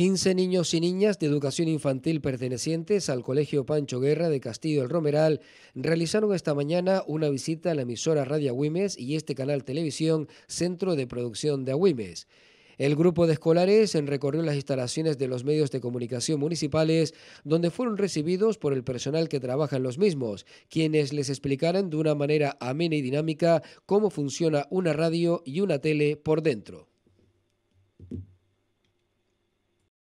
15 niños y niñas de educación infantil pertenecientes al Colegio Pancho Guerra de Castillo del Romeral realizaron esta mañana una visita a la emisora Radio Agüimes y este canal televisión Centro de Producción de Agüimes. El grupo de escolares recorrió las instalaciones de los medios de comunicación municipales, donde fueron recibidos por el personal que trabaja en los mismos, quienes les explicaron de una manera amena y dinámica cómo funciona una radio y una tele por dentro.